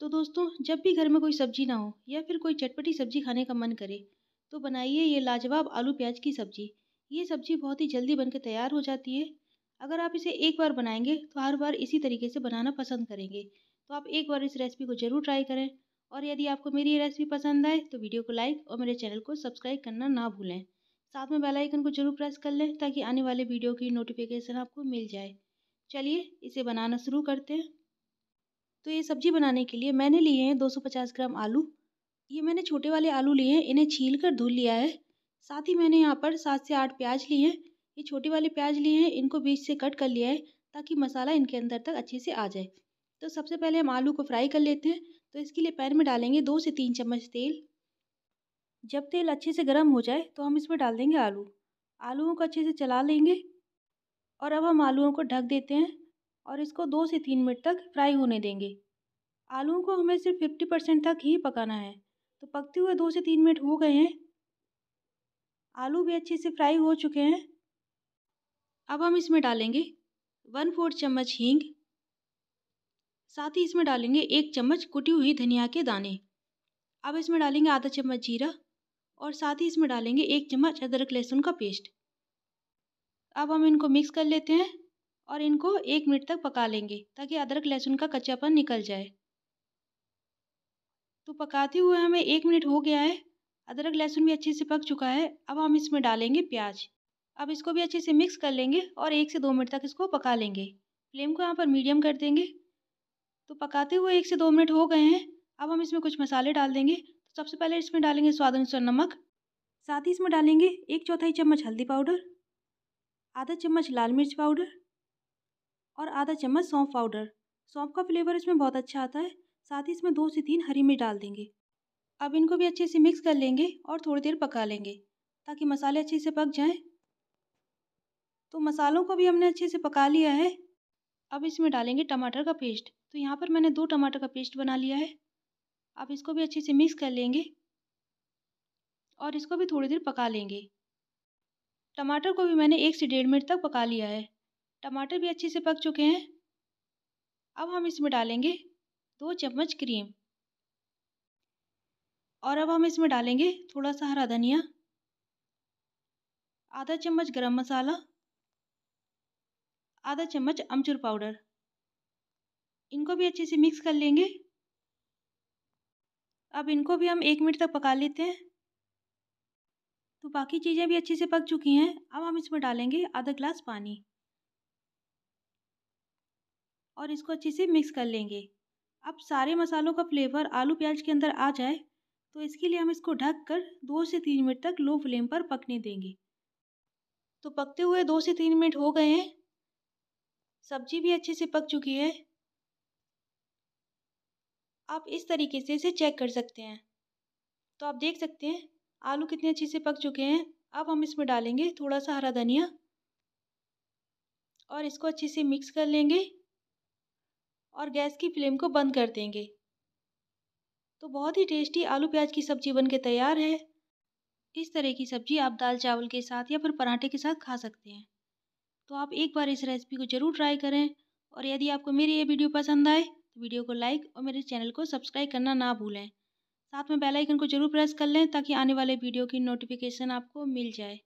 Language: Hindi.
तो दोस्तों जब भी घर में कोई सब्जी ना हो या फिर कोई चटपटी सब्जी खाने का मन करे तो बनाइए ये लाजवाब आलू प्याज की सब्जी ये सब्जी बहुत ही जल्दी बनकर तैयार हो जाती है अगर आप इसे एक बार बनाएंगे तो हर बार इसी तरीके से बनाना पसंद करेंगे तो आप एक बार इस रेसिपी को ज़रूर ट्राई करें और यदि आपको मेरी ये रेसिपी पसंद आए तो वीडियो को लाइक और मेरे चैनल को सब्सक्राइब करना ना भूलें साथ में बेल आइकन को जरूर प्रेस कर लें ताकि आने वाले वीडियो की नोटिफिकेशन आपको मिल जाए चलिए इसे बनाना शुरू करते हैं तो ये सब्ज़ी बनाने के लिए मैंने लिए हैं 250 ग्राम आलू ये मैंने छोटे वाले आलू लिए हैं इन्हें छील कर धुल लिया है साथ ही मैंने यहाँ पर सात से आठ प्याज लिए हैं ये छोटे वाले प्याज लिए हैं इनको बीच से कट कर लिया है ताकि मसाला इनके अंदर तक अच्छे से आ जाए तो सबसे पहले हम आलू को फ्राई कर लेते हैं तो इसके लिए पैन में डालेंगे दो से तीन चम्मच तेल जब तेल अच्छे से गर्म हो जाए तो हम इसमें डाल देंगे आलू आलूओं को अच्छे से चला लेंगे और अब हम आलूओं को ढक देते हैं और इसको दो से तीन मिनट तक फ्राई होने देंगे आलूओं को हमें सिर्फ फिफ्टी परसेंट तक ही पकाना है तो पकते हुए दो से तीन मिनट हो गए हैं आलू भी अच्छे से फ्राई हो चुके हैं अब हम इसमें डालेंगे वन फोर्थ चम्मच हींग साथ ही इसमें डालेंगे एक चम्मच कुटी हुई धनिया के दाने अब इसमें डालेंगे आधा चम्मच जीरा और साथ ही इसमें डालेंगे एक चम्मच अदरक लहसुन का पेस्ट अब हम इनको मिक्स कर लेते हैं और इनको एक मिनट तक पका लेंगे ताकि अदरक लहसुन का कच्चापन निकल जाए तो पकाते हुए हमें एक मिनट हो गया है अदरक लहसुन भी अच्छे से पक चुका है अब हम इसमें डालेंगे प्याज अब इसको भी अच्छे से मिक्स कर लेंगे और एक से दो मिनट तक इसको पका लेंगे फ्लेम को यहाँ पर मीडियम कर देंगे तो पकाते हुए एक से दो मिनट हो गए हैं अब हम इसमें कुछ मसाले डाल देंगे तो सबसे पहले इसमें डालेंगे स्वाद अनुसार नमक साथ ही इसमें डालेंगे एक चौथाई चम्मच हल्दी पाउडर आधा चम्मच लाल मिर्च पाउडर और आधा चम्मच सौंफ पाउडर सौंफ का फ्लेवर इसमें बहुत अच्छा आता है साथ ही इसमें दो से तीन हरी मिर्च डाल देंगे अब इनको भी अच्छे से मिक्स कर लेंगे और थोड़ी देर पका लेंगे ताकि मसाले अच्छे से पक जाएं तो मसालों को भी हमने अच्छे से पका लिया है अब इसमें डालेंगे टमाटर का पेस्ट तो यहाँ पर मैंने दो टमाटर का पेस्ट बना लिया है अब इसको भी अच्छे से मिक्स कर लेंगे और इसको भी थोड़ी देर पका लेंगे टमाटर को भी मैंने एक से डेढ़ मिनट तक पका लिया है टमाटर भी अच्छे से पक चुके हैं अब हम इसमें डालेंगे दो चम्मच क्रीम और अब हम इसमें डालेंगे थोड़ा सा हरा धनिया आधा चम्मच गरम मसाला आधा चम्मच अमचूर पाउडर इनको भी अच्छे से मिक्स कर लेंगे अब इनको भी हम एक मिनट तक पका लेते हैं तो बाकी चीज़ें भी अच्छे से पक चुकी हैं अब हम इसमें डालेंगे आधा ग्लास पानी और इसको अच्छे से मिक्स कर लेंगे अब सारे मसालों का फ्लेवर आलू प्याज के अंदर आ जाए तो इसके लिए हम इसको ढक कर दो से तीन मिनट तक लो फ्लेम पर पकने देंगे तो पकते हुए दो से तीन मिनट हो गए हैं सब्जी भी अच्छे से पक चुकी है आप इस तरीके से इसे चेक कर सकते हैं तो आप देख सकते हैं आलू कितने अच्छे से पक चुके हैं अब हम इसमें डालेंगे थोड़ा सा हरा धनिया और इसको अच्छे से मिक्स कर लेंगे और गैस की फ्लेम को बंद कर देंगे तो बहुत ही टेस्टी आलू प्याज की सब्जी बन के तैयार है इस तरह की सब्जी आप दाल चावल के साथ या फिर पराठे के साथ खा सकते हैं तो आप एक बार इस रेसिपी को ज़रूर ट्राई करें और यदि आपको मेरी ये वीडियो पसंद आए तो वीडियो को लाइक और मेरे चैनल को सब्सक्राइब करना ना भूलें साथ में बेल आइकन को जरूर प्रेस कर लें ताकि आने वाले वीडियो की नोटिफिकेशन आपको मिल जाए